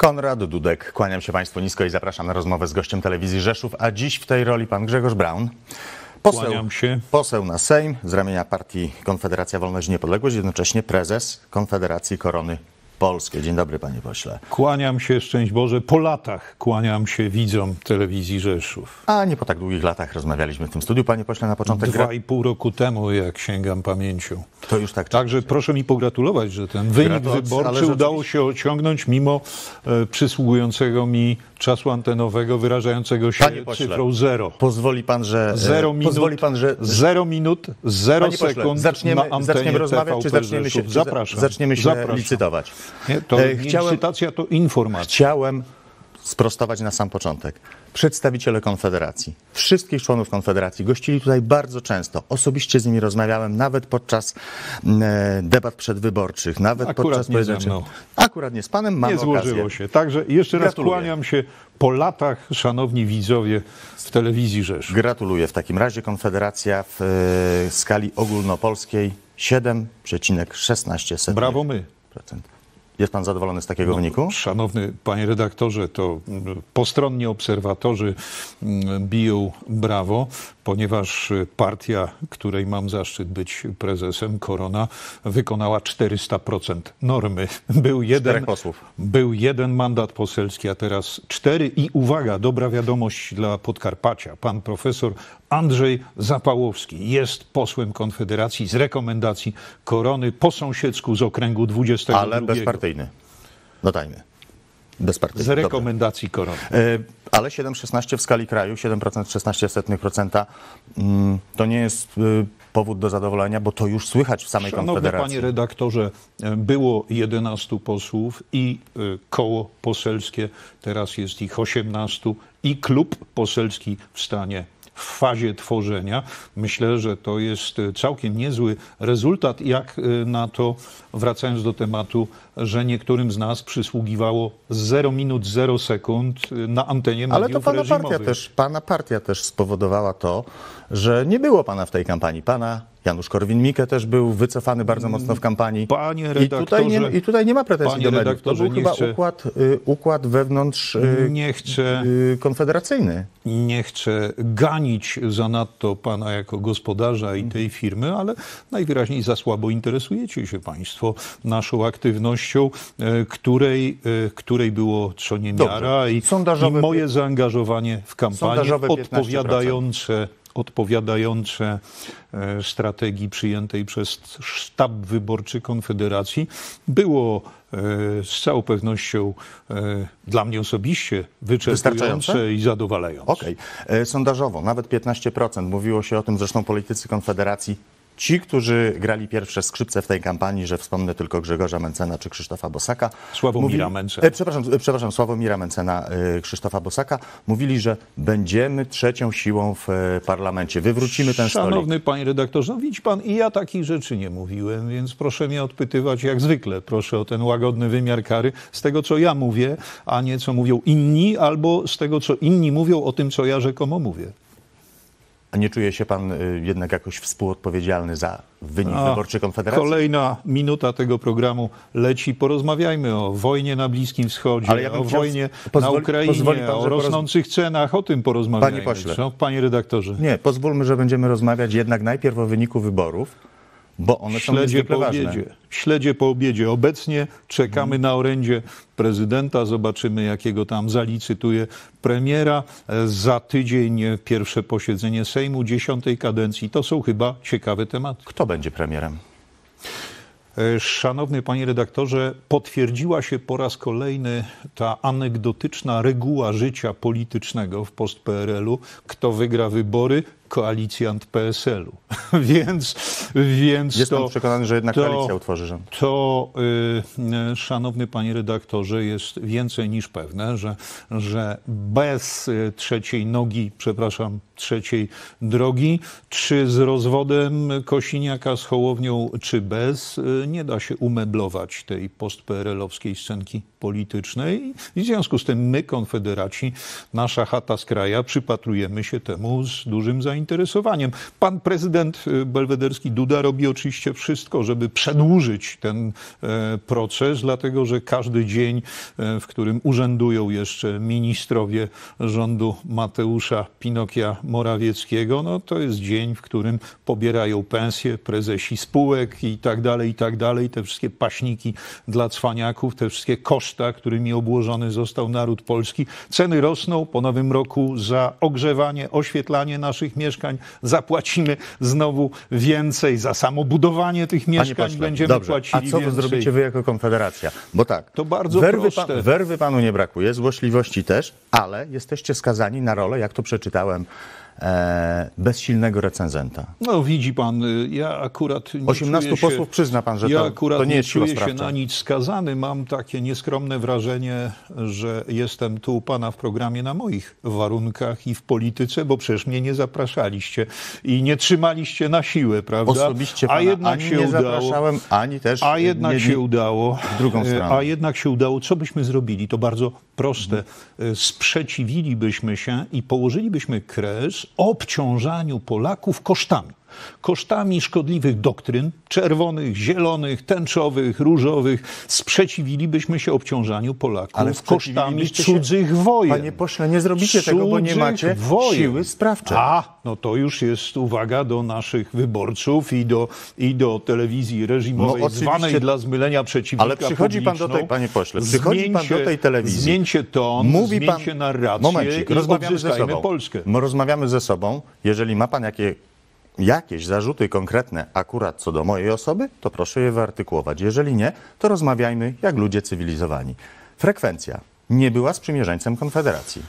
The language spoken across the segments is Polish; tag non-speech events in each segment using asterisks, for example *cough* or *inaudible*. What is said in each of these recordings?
Konrad Dudek, kłaniam się Państwu nisko i zapraszam na rozmowę z gościem telewizji Rzeszów, a dziś w tej roli pan Grzegorz Braun. Poseł, się. poseł na Sejm z ramienia partii Konfederacja Wolność i Niepodległość, jednocześnie prezes Konfederacji Korony Polskie. Dzień dobry, panie pośle. Kłaniam się, szczęść Boże, po latach kłaniam się widzom telewizji Rzeszów. A nie po tak długich latach rozmawialiśmy w tym studiu, panie pośle, na początek. Dwa i pół roku temu, jak sięgam pamięcią. To już tak. Także proszę mi pogratulować, że ten wynik wyborczy udało się osiągnąć mimo e, przysługującego mi czasu antenowego wyrażającego się panie pośle, cyfrą zero. Pozwoli pan, że... E, zero minut, pozwoli pan, że... zero minut, zero sekund zaczniemy, na antenie zaczniemy rozmawiać, czy zaczniemy się, Zapraszam. Zaczniemy się Zapraszam. licytować. Nie, to e, chciałem, nie to informacja. Chciałem sprostować na sam początek. Przedstawiciele Konfederacji, wszystkich członków Konfederacji gościli tutaj bardzo często. Osobiście z nimi rozmawiałem nawet podczas mm, e, debat przedwyborczych, nawet Akurat podczas pojedynczych. Akurat nie z panem, mam Nie złożyło okazję. się. Także jeszcze raz Gratuluję. kłaniam się po latach, szanowni widzowie w telewizji Rzesz. Gratuluję. W takim razie Konfederacja w e, skali ogólnopolskiej 7,16. Brawo my. Procent. Jest pan zadowolony z takiego no, wyniku? Szanowny panie redaktorze, to mm, postronni obserwatorzy mm, biją brawo, ponieważ partia, której mam zaszczyt być prezesem, Korona, wykonała 400% normy. Był jeden, był jeden mandat poselski, a teraz cztery. I uwaga, dobra wiadomość dla Podkarpacia. Pan profesor Andrzej Zapałowski jest posłem Konfederacji z rekomendacji Korony po sąsiedzku z okręgu 22. Ale partyjny. Dodajmy. No Bez partyjny. Z rekomendacji Dobra. korony. E, ale 7,16 w skali kraju, 7%, 16% mm, to nie jest y, powód do zadowolenia, bo to już słychać w samej Szanowny Konfederacji. Panie redaktorze, e, było 11 posłów i y, koło poselskie, teraz jest ich 18 i klub poselski w stanie w fazie tworzenia. Myślę, że to jest e, całkiem niezły rezultat, jak e, na to, wracając do tematu, że niektórym z nas przysługiwało 0 minut, 0 sekund e, na antenie Ale to pana partia, też, pana partia też spowodowała to, że nie było pana w tej kampanii. Pana Janusz Korwin-Mikke też był wycofany bardzo mm. mocno w kampanii. Panie redaktorze, I tutaj nie, i tutaj nie ma pretensji do mediów. To był chyba chcę, układ, y, układ wewnątrz y, nie chcę, y, konfederacyjny. Nie chcę ganić zanadto pana jako gospodarza i tej firmy, ale najwyraźniej za słabo interesujecie się państwo naszą aktywnością, e, której, e, której było co niemiara i, i, moje zaangażowanie w kampanię odpowiadające odpowiadające e, strategii przyjętej przez sztab wyborczy Konfederacji było e, z całą pewnością e, dla mnie osobiście wyczerpujące i zadowalające. Okej. Okay. Sondażowo nawet 15%. Mówiło się o tym zresztą politycy Konfederacji Ci, którzy grali pierwsze skrzypce w tej kampanii, że wspomnę tylko Grzegorza Mencena czy Krzysztofa Bosaka. Sławomira mówili, Mencena. E, przepraszam, e, przepraszam, Sławomira Mencena, e, Krzysztofa Bosaka. Mówili, że będziemy trzecią siłą w e, parlamencie. Wywrócimy ten stolik. Szanowny panie redaktorze, no widzi pan, i ja takich rzeczy nie mówiłem, więc proszę mnie odpytywać jak zwykle. Proszę o ten łagodny wymiar kary z tego, co ja mówię, a nie co mówią inni, albo z tego, co inni mówią o tym, co ja rzekomo mówię. A nie czuje się pan y, jednak jakoś współodpowiedzialny za wynik A, wyborczy Konfederacji? Kolejna minuta tego programu leci. Porozmawiajmy o wojnie na Bliskim Wschodzie, ja o wojnie pozwoli, na Ukrainie, pan, o rosnących poroz... cenach. O tym porozmawiajmy. Panie pośle. Co? Panie redaktorze. Nie, pozwólmy, że będziemy rozmawiać jednak najpierw o wyniku wyborów bo one śledzie są po obiedzie. Śledzie po obiedzie. Obecnie czekamy na orędzie prezydenta, zobaczymy jakiego tam zalicytuje premiera. Za tydzień pierwsze posiedzenie Sejmu dziesiątej kadencji. To są chyba ciekawe tematy. Kto będzie premierem? E, szanowny panie redaktorze, potwierdziła się po raz kolejny ta anegdotyczna reguła życia politycznego w post-PRL-u. Kto wygra wybory, koalicjant PSL-u. *laughs* więc, więc Jestem to, przekonany, że jednak to, koalicja utworzy rząd. To, y, y, szanowny panie redaktorze, jest więcej niż pewne, że, że bez y, trzeciej nogi, przepraszam, trzeciej drogi, czy z rozwodem Kosiniaka z Hołownią, czy bez, nie da się umeblować tej postprl-owskiej scenki politycznej. I w związku z tym my, konfederaci, nasza chata z kraja, przypatrujemy się temu z dużym zainteresowaniem zainteresowaniem. Pan prezydent y, belwederski Duda robi oczywiście wszystko, żeby przedłużyć ten e, proces, dlatego że każdy dzień, e, w którym urzędują jeszcze ministrowie rządu Mateusza Pinokia Morawieckiego, no to jest dzień, w którym pobierają pensje prezesi spółek i tak dalej, i tak dalej. Te wszystkie paśniki dla cwaniaków, te wszystkie koszta, którymi obłożony został naród polski. Ceny rosną po nowym roku za ogrzewanie, oświetlanie naszych mieszkań mieszkań, zapłacimy znowu więcej za samo budowanie tych mieszkań, pośle, będziemy dobrze. płacili A co więcej. wy zrobicie wy jako Konfederacja? Bo tak, to bardzo werwy, proste. werwy panu nie brakuje, złośliwości też, ale jesteście skazani na rolę, jak to przeczytałem E, bez silnego recenzenta. No widzi pan, y, ja akurat nie 18 posłów przyzna pan, że ja to, akurat to nie jest siła sprawcza. Ja się na nic skazany. Mam takie nieskromne wrażenie, że jestem tu u pana w programie na moich warunkach i w polityce, bo przecież mnie nie zapraszaliście i nie trzymaliście na siłę, prawda? Osobiście pana a jednak się nie udało, zapraszałem, ani też A jednak nie, się udało. W drugą y, stronę. A jednak się udało. Co byśmy zrobili? To bardzo proste. Mhm. Y, sprzeciwilibyśmy się i położylibyśmy kres obciążaniu Polaków kosztami kosztami szkodliwych doktryn czerwonych, zielonych, tęczowych, różowych sprzeciwilibyśmy się obciążaniu Polaków Ale kosztami cudzych się... wojen. Panie pośle, nie zrobicie cudzych tego, bo nie macie wojen. siły sprawczej. A, no to już jest uwaga do naszych wyborców i do, i do telewizji reżimowej no, zwanej dla zmylenia przeciwnika Ale przychodzi pan do tej, panie pośle, przychodzi pan do tej telewizji. Zmieńcie ton, Mówi zmieńcie pan... narrację Momencik, rozmawiamy ze sobą. Polskę. My rozmawiamy ze sobą. Jeżeli ma pan jakie jakieś zarzuty konkretne akurat co do mojej osoby, to proszę je wyartykułować. Jeżeli nie, to rozmawiajmy jak ludzie cywilizowani. Frekwencja nie była sprzymierzeńcem Konfederacji.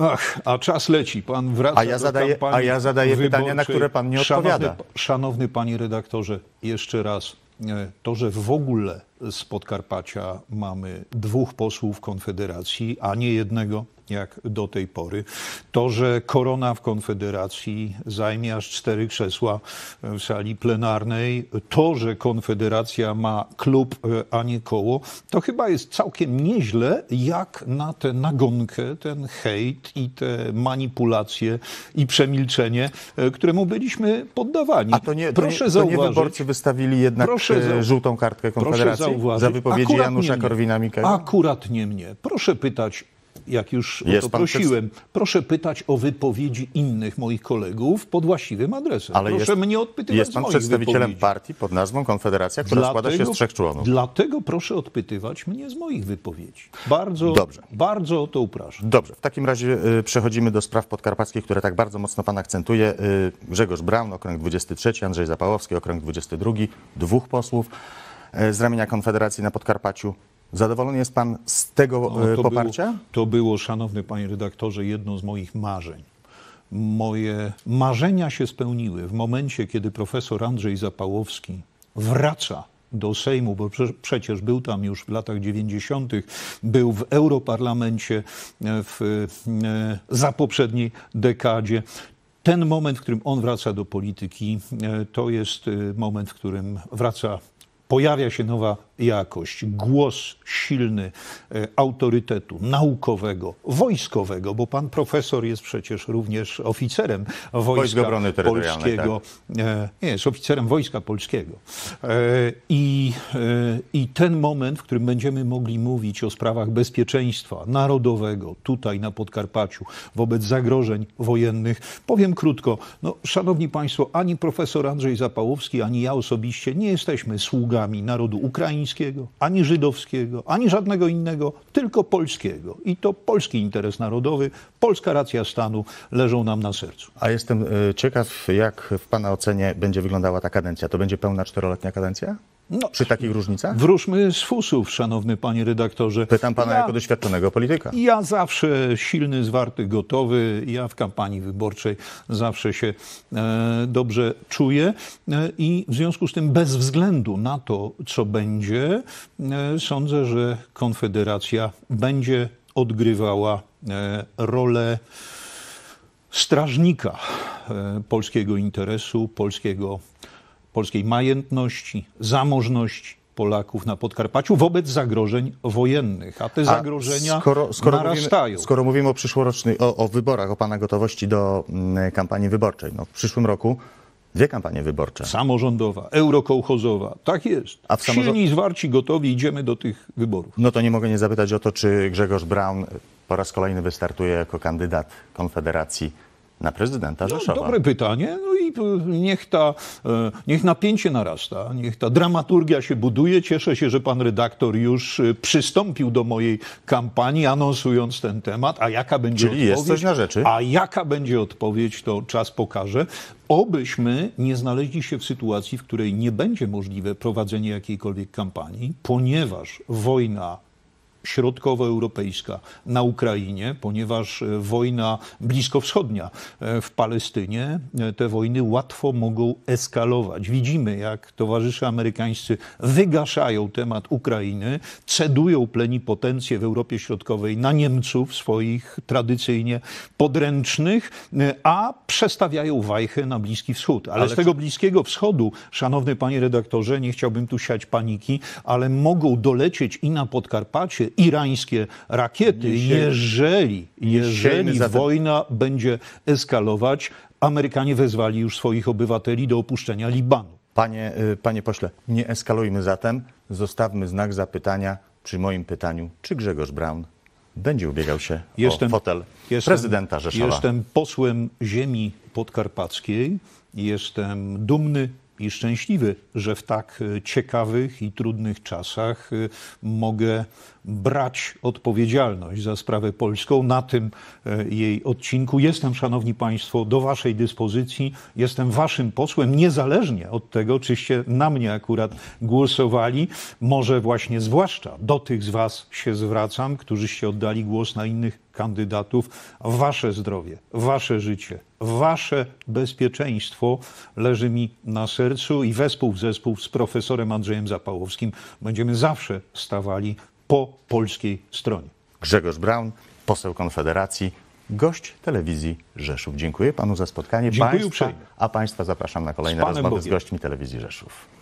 Ach, a czas leci, pan wraca a ja do zadaję, kampanii A ja zadaję wyborczej. pytania, na które pan nie szanowny, odpowiada. Szanowny panie redaktorze, jeszcze raz, e, to, że w ogóle z Podkarpacia mamy dwóch posłów Konfederacji, a nie jednego, jak do tej pory. To, że korona w Konfederacji zajmie aż cztery krzesła w sali plenarnej, to, że Konfederacja ma klub, e, a nie koło, to chyba jest całkiem nieźle, jak na tę nagonkę, ten hejt i te manipulacje i przemilczenie, e, któremu byliśmy poddawani. A to nie, to proszę nie, to zauważyć, nie wyborcy wystawili jednak proszę, e, żółtą kartkę Konfederacji za wypowiedzi Janusza Korwina-Mikkego? Akurat nie mnie. Proszę pytać jak już Jest o to prosiłem, proszę pytać o wypowiedzi innych moich kolegów pod właściwym adresem. Ale proszę jest, mnie odpytywać Jest pan przedstawicielem wypowiedzi. partii pod nazwą Konfederacja, która dlatego, składa się z trzech członków. Dlatego proszę odpytywać mnie z moich wypowiedzi. Bardzo, Dobrze. bardzo o to upraszam. Dobrze, w takim razie y, przechodzimy do spraw podkarpackich, które tak bardzo mocno pan akcentuje. Y, Grzegorz Braun, okręg 23, Andrzej Zapałowski, okręg 22, dwóch posłów y, z ramienia Konfederacji na Podkarpaciu. Zadowolony jest pan z tego no, e, to poparcia? Było, to było, szanowny panie redaktorze, jedno z moich marzeń. Moje marzenia się spełniły w momencie, kiedy profesor Andrzej Zapałowski wraca do Sejmu, bo przecież był tam już w latach 90., był w Europarlamencie e, w, e, za poprzedniej dekadzie. Ten moment, w którym on wraca do polityki, to jest moment, w którym wraca pojawia się nowa jakość, głos silny e, autorytetu naukowego, wojskowego, bo pan profesor jest przecież również oficerem Wojska Obrony Polskiego. Tak? E, nie, jest oficerem Wojska Polskiego. E, I, I ten moment, w którym będziemy mogli mówić o sprawach bezpieczeństwa narodowego tutaj na Podkarpaciu wobec zagrożeń wojennych, powiem krótko, no, szanowni państwo, ani profesor Andrzej Zapałowski, ani ja osobiście nie jesteśmy sługami narodu ukraińskiego, ani żydowskiego, ani żadnego innego, tylko polskiego. I to polski interes narodowy, polska racja stanu leżą nam na sercu. A jestem e, ciekaw, jak w Pana ocenie będzie wyglądała ta kadencja. To będzie pełna czteroletnia kadencja? No, przy takich różnicach? Wróżmy z fusów, szanowny panie redaktorze. Pytam pana ja, jako doświadczonego polityka. Ja zawsze silny, zwarty, gotowy. Ja w kampanii wyborczej zawsze się e, dobrze czuję e, i w związku z tym bez względu na to, co będzie, e, sądzę, że Konfederacja będzie odgrywała e, rolę strażnika e, polskiego interesu, polskiego polskiej majętności, zamożności Polaków na Podkarpaciu wobec zagrożeń wojennych, a te zagrożenia skoro, skoro narastają. Mówimy, skoro mówimy o przyszłorocznych, o, o, wyborach, o Pana gotowości do mm, kampanii wyborczej, no, w przyszłym roku dwie kampanie wyborcze. Samorządowa, eurokołchozowa, tak jest. A w samorząd... Silni, zwarci, gotowi, idziemy do tych wyborów. No to nie mogę nie zapytać o to, czy Grzegorz Braun po raz kolejny wystartuje jako kandydat Konfederacji na prezydenta no, Rzeszowa? No, dobre pytanie. No i y, niech, ta, y, niech napięcie narasta, niech ta dramaturgia się buduje. Cieszę się, że pan redaktor już y, przystąpił do mojej kampanii, anonsując ten temat. A jaka będzie Czyli odpowiedź? jest coś na rzeczy. A jaka będzie odpowiedź, to czas pokaże. Obyśmy nie znaleźli się w sytuacji, w której nie będzie możliwe prowadzenie jakiejkolwiek kampanii, ponieważ wojna środkowoeuropejska na Ukrainie, ponieważ e, wojna bliskowschodnia e, w Palestynie, e, te wojny łatwo mogą eskalować. Widzimy, jak towarzysze amerykańscy wygaszają temat Ukrainy, cedują plenipotencję w Europie Środkowej na Niemców swoich tradycyjnie podręcznych, a przestawiają wajchę na Bliski Wschód. Ale, ale z tego Bliskiego Wschodu, szanowny panie redaktorze, nie chciałbym tu siać paniki, ale mogą dolecieć i na Podkarpacie, irańskie rakiety, jeżeli, jeżeli wojna będzie eskalować, Amerykanie wezwali już swoich obywateli do opuszczenia Libanu. Panie, y, panie pośle, nie eskalujmy zatem, zostawmy znak zapytania przy moim pytaniu, czy Grzegorz Brown będzie ubiegał się jestem, o fotel jestem, prezydenta Rzeszowa. Jestem posłem ziemi podkarpackiej, jestem dumny i szczęśliwy, że w tak e, ciekawych i trudnych czasach e, mogę brać odpowiedzialność za sprawę polską. Na tym e, jej odcinku jestem, szanowni państwo, do waszej dyspozycji. Jestem waszym posłem, niezależnie od tego, czyście na mnie akurat głosowali. Może właśnie zwłaszcza do tych z was się zwracam, którzyście oddali głos na innych kandydatów, wasze zdrowie, wasze życie, wasze bezpieczeństwo leży mi na sercu i wespół w zespół z profesorem Andrzejem Zapałowskim będziemy zawsze stawali po polskiej stronie. Grzegorz Braun, poseł Konfederacji, gość telewizji Rzeszów. Dziękuję panu za spotkanie. Dziękuję państwa, uprzejmie. A państwa zapraszam na kolejne rozmowy Bogiem. z gośćmi telewizji Rzeszów.